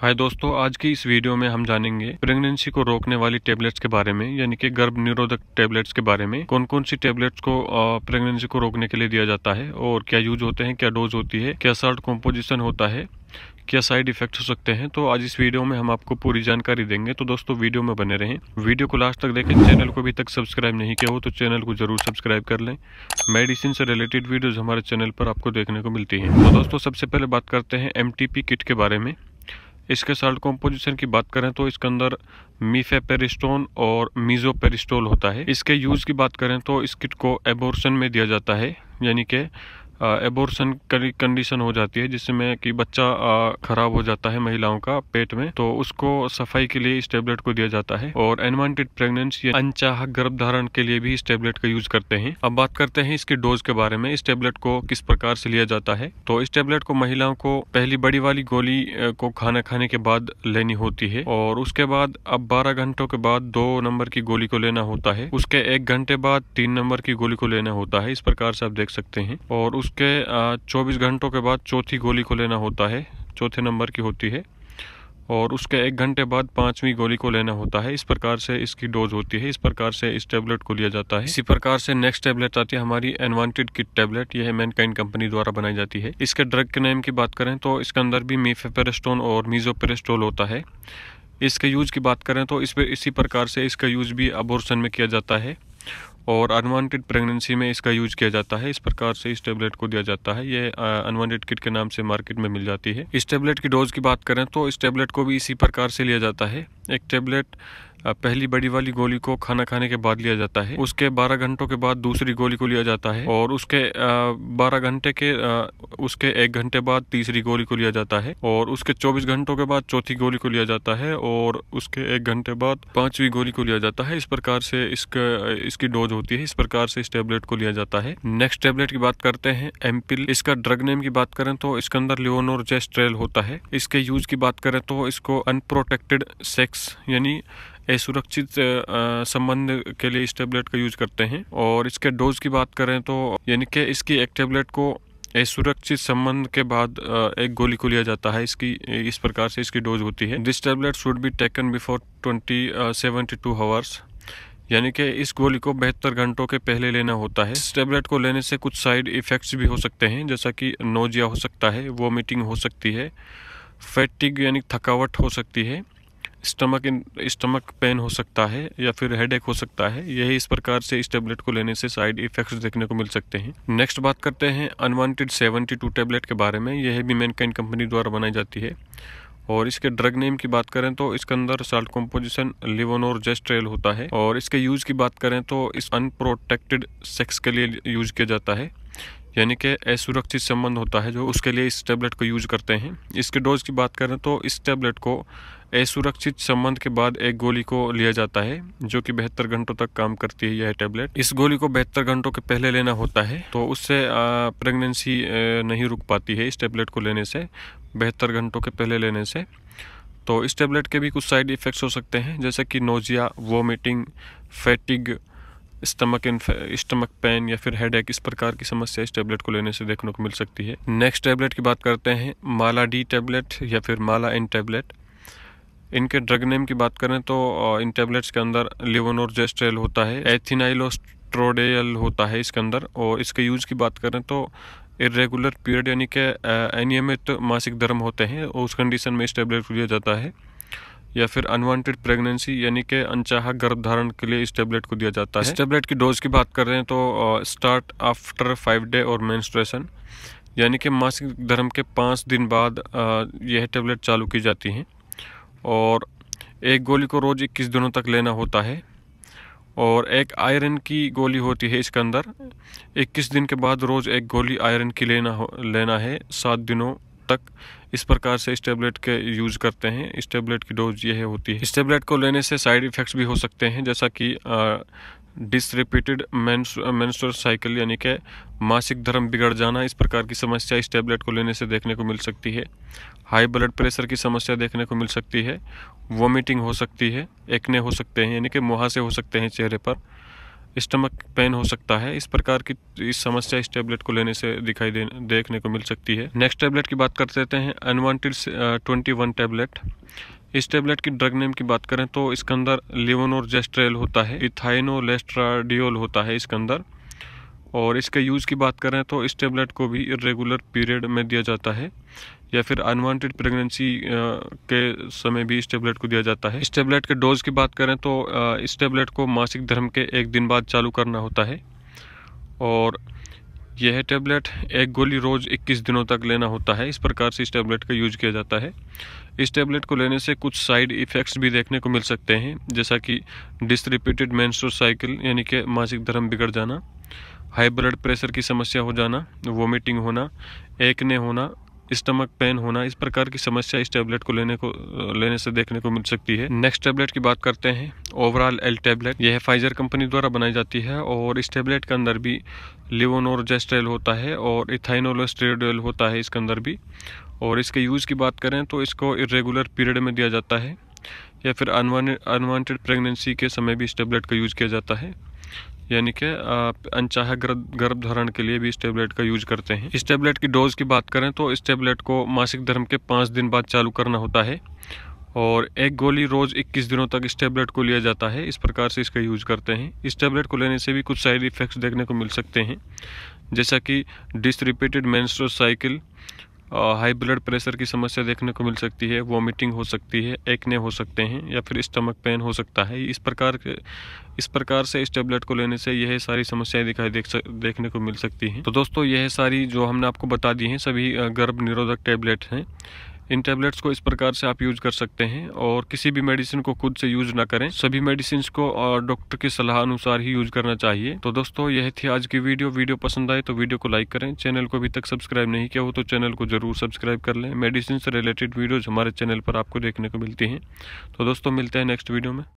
हाय दोस्तों आज की इस वीडियो में हम जानेंगे प्रेगनेंसी को रोकने वाली टेबलेट्स के बारे में यानी कि गर्भ निरोधक टेबलेट्स के बारे में कौन कौन सी टेबलेट्स को प्रेगनेंसी को रोकने के लिए दिया जाता है और क्या यूज होते हैं क्या डोज होती है क्या सर्ट कॉम्पोजिशन होता है क्या साइड इफेक्ट हो सकते हैं तो आज इस वीडियो में हम आपको पूरी जानकारी देंगे तो दोस्तों वीडियो में बने रहें वीडियो को लास्ट तक देखें चैनल को अभी तक सब्सक्राइब नहीं किया हो तो चैनल को जरूर सब्सक्राइब कर लें मेडिसिन से रिलेटेड वीडियोज़ हमारे चैनल पर आपको देखने को मिलती हैं तो दोस्तों सबसे पहले बात करते हैं एम किट के बारे में इसके साल्ट कॉम्पोजिशन की बात करें तो इसके अंदर मीफे पेरिस्टोन और मीजो पेरिस्टोल होता है इसके यूज़ की बात करें तो इस किट को एबोर्सन में दिया जाता है यानी कि एबोर्सन कंडीशन हो जाती है जिसमें कि बच्चा खराब हो जाता है महिलाओं का पेट में तो उसको सफाई के लिए इस टेबलेट को दिया जाता है और एनवांटेड प्रेगनेंसी अनचाह धारण के लिए भी इस टेबलेट का यूज करते हैं अब बात करते हैं इसके डोज के बारे में इस टेबलेट को किस प्रकार से लिया जाता है तो इस टेबलेट को महिलाओं को पहली बड़ी वाली गोली को खाना खाने के बाद लेनी होती है और उसके बाद अब बारह घंटों के बाद दो नंबर की गोली को लेना होता है उसके एक घंटे बाद तीन नंबर की गोली को लेना होता है इस प्रकार से आप देख सकते हैं और उस उसके 24 घंटों के बाद चौथी गोली को लेना होता है चौथे नंबर की होती है और उसके एक घंटे बाद पाँचवीं गोली को लेना होता है इस प्रकार से इसकी डोज होती है इस प्रकार से इस टैबलेट को लिया जाता है इसी प्रकार से नेक्स्ट टैबलेट आती है हमारी एनवांटेड किट टैबलेट यह मैनकाइंड कंपनी द्वारा बनाई जाती है इसके ड्रग के नेम की बात करें तो इसके अंदर भी मीफेपेरेस्टोन और मीजोपेरेस्टोल होता है इसके यूज की बात करें तो इस पर इसी प्रकार से इसका यूज भी अबोर्सन में किया जाता है और अनवांटेड प्रेगनेंसी में इसका यूज किया जाता है इस प्रकार से इस टेबलेट को दिया जाता है ये अनवांटेड किट के नाम से मार्केट में मिल जाती है इस टेबलेट की डोज की बात करें तो इस टेबलेट को भी इसी प्रकार से लिया जाता है एक टेबलेट पहली बड़ी वाली गोली को खाना खाने के बाद लिया जाता है उसके 12 घंटों के बाद दूसरी गोली को लिया जाता है और उसके 12 घंटे के उसके एक घंटे बाद तीसरी गोली को लिया जाता है और उसके 24 घंटों के बाद चौथी गोली को लिया जाता है और उसके एक घंटे बाद पांचवी गोली को लिया जाता है इस प्रकार से इसका इसकी डोज होती है इस प्रकार से इस टेबलेट को लिया जाता है नेक्स्ट टेबलेट की बात करते हैं एमपिल इसका ड्रग नेम की बात करें तो इसके अंदर लियोनोर जेस्ट्रेल होता है इसके यूज की बात करें तो इसको अनप्रोटेक्टेड सेक्स यानी असुरक्षित संबंध के लिए इस टेबलेट का यूज़ करते हैं और इसके डोज की बात करें तो यानी कि इसकी एक टेबलेट को असुरक्षित संबंध के बाद एक गोली को लिया जाता है इसकी इस प्रकार से इसकी डोज होती है this tablet should be taken before twenty seventy two hours यानी कि इस गोली को बहत्तर घंटों के पहले लेना होता है इस टेबलेट को लेने से कुछ साइड इफ़ेक्ट्स भी हो सकते हैं जैसा कि नोजिया हो सकता है वॉमिटिंग हो सकती है फैटिक यानी थकावट हो सकती है स्टमक इन स्टमक पेन हो सकता है या फिर हेडेक हो सकता है यही इस प्रकार से इस टेबलेट को लेने से साइड इफेक्ट्स देखने को मिल सकते हैं नेक्स्ट बात करते हैं अनवांटेड 72 टू टेबलेट के बारे में यह भी मैनकाइन कंपनी द्वारा बनाई जाती है और इसके ड्रग नेम की बात करें तो इसके अंदर साल्ट कॉम्पोजिशन लिवोनोर जेस्ट्रेल होता है और इसके यूज की बात करें तो इस अनप्रोटेक्टेड सेक्स के लिए यूज किया जाता है यानी कि असुरक्षित संबंध होता है जो उसके लिए इस टैबलेट को यूज़ करते हैं इसके डोज की बात करें तो इस टैबलेट को असुरक्षित संबंध के बाद एक गोली को लिया जाता है जो कि बहत्तर घंटों तक काम करती है यह टैबलेट इस गोली को बहत्तर घंटों के पहले लेना होता है तो उससे प्रेगनेंसी नहीं रुक पाती है इस टैबलेट को लेने से बहत्तर घंटों के पहले लेने से तो इस टैबलेट के भी कुछ साइड इफ़ेक्ट्स हो सकते हैं जैसे कि nausea vomiting fatigue stomach stomach pain या फिर हेड इस प्रकार की समस्या इस टैबलेट को लेने से देखने को मिल सकती है नेक्स्ट टैबलेट की बात करते हैं माला डी टैबलेट या फिर माला एन टैबलेट इनके ड्रग नेम की बात करें तो इन टैबलेट्स के अंदर लिवोनोर जेस्ट्रेल होता है एथिनाइलोस्ट्रोडेल होता है इसके अंदर और इसके यूज़ की बात करें तो इरेगुलर पीरियड यानी कि अनियमित मासिक धर्म होते हैं और उस कंडीशन में इस टैबलेट को लिया जाता है या फिर अनवांटेड प्रेगनेंसी यानी कि अनचाहा गर्भधारण के लिए इस टेबलेट को दिया जाता है इस टेबलेट की डोज की बात कर रहे हैं तो स्टार्ट आफ्टर फाइव डे और मेंस्ट्रुएशन यानी कि मासिक धर्म के पाँच दिन बाद यह टेबलेट चालू की जाती है और एक गोली को रोज़ इक्कीस दिनों तक लेना होता है और एक आयरन की गोली होती है इसके अंदर इक्कीस दिन के बाद रोज़ एक गोली आयरन की लेना हो लेना है सात दिनों तक इस प्रकार से इस टेबलेट के यूज़ करते हैं इस टेबलेट की डोज यह होती है इस टेबलेट को लेने से साइड इफ़ेक्ट्स भी हो सकते हैं जैसा कि डिसरिपीटेड मैंसुर साइकिल यानी कि मासिक धर्म बिगड़ जाना इस प्रकार की समस्या इस टैबलेट को लेने से देखने को मिल सकती है हाई ब्लड प्रेशर की समस्या देखने को मिल सकती है वॉमिटिंग हो सकती है एक्ने हो सकते हैं यानी कि मुहासे हो सकते हैं चेहरे पर स्टमक पेन हो सकता है इस प्रकार की इस समस्या इस टेबलेट को लेने से दिखाई दे, देखने को मिल सकती है नेक्स्ट टैबलेट की बात कर लेते हैं अनवांटेड ट्वेंटी वन टैबलेट इस टेबलेट की ड्रग नेम की बात करें तो इसके अंदर लिवनोर जेस्ट्रेल होता है इथाइनोलेस्ट्राडियोल होता है इसके अंदर और इसके यूज़ की बात करें तो इस टेबलेट को भी रेगुलर पीरियड में दिया जाता है या फिर अनवांटेड प्रेगनेंसी के समय भी इस टेबलेट को दिया जाता है इस टेबलेट के डोज की बात करें तो इस टेबलेट को मासिक धर्म के एक दिन बाद चालू करना होता है और यह टेबलेट एक गोली रोज़ 21 दिनों तक लेना होता है इस प्रकार से इस टैबलेट का यूज किया जाता है इस टेबलेट को लेने से कुछ साइड इफ़ेक्ट्स भी देखने को मिल सकते हैं जैसा कि डिसरिपीटेड रिपीटेड मैंसोर साइकिल यानी कि मासिक धर्म बिगड़ जाना हाई ब्लड प्रेशर की समस्या हो जाना वोमिटिंग होना ने होना स्टमक पेन होना इस प्रकार की समस्या इस टैबलेट को लेने को लेने से देखने को मिल सकती है नेक्स्ट टैबलेट की बात करते हैं ओवरऑल एल टैबलेट यह फाइजर कंपनी द्वारा बनाई जाती है और इस टैबलेट के अंदर भी जेस्ट्रेल होता है और इथाइनोलोस्ट्रेडल होता है इसके अंदर भी और इसके यूज़ की बात करें तो इसको इरेगुलर पीरियड में दिया जाता है या फिर अनवान्टेड प्रेगनेंसी के समय भी इस टैबलेट का यूज़ किया जाता है यानी कि अनचाहे गर्भ धारण के लिए भी इस टेबलेट का यूज करते हैं इस टेबलेट की डोज की बात करें तो इस टेबलेट को मासिक धर्म के पाँच दिन बाद चालू करना होता है और एक गोली रोज़ 21 दिनों तक इस टेबलेट को लिया जाता है इस प्रकार से इसका यूज करते हैं इस टेबलेट को लेने से भी कुछ साइड इफ़ेक्ट्स देखने को मिल सकते हैं जैसा कि disrupted menstrual cycle high blood pressure की समस्या देखने को मिल सकती है वॉमिटिंग हो सकती है एक्ने हो सकते हैं या फिर स्टमक पेन हो सकता है इस प्रकार इस प्रकार से इस टेबलेट को लेने से यह सारी समस्याएं दिखाई देख सक, देखने को मिल सकती हैं तो दोस्तों यह सारी जो हमने आपको बता दी हैं सभी गर्भ निरोधक टेबलेट हैं इन टैबलेट्स को इस प्रकार से आप यूज कर सकते हैं और किसी भी मेडिसिन को खुद से यूज ना करें सभी मेडिसिन को डॉक्टर की सलाह अनुसार ही यूज करना चाहिए तो दोस्तों यह थी आज की वीडियो वीडियो पसंद आए तो वीडियो को लाइक करें चैनल को अभी तक सब्सक्राइब नहीं किया हो तो चैनल को जरूर सब्सक्राइब कर लें मेडिसिन से रिलेटेड वीडियोज हमारे चैनल पर आपको देखने को मिलती हैं तो दोस्तों मिलते हैं नेक्स्ट वीडियो में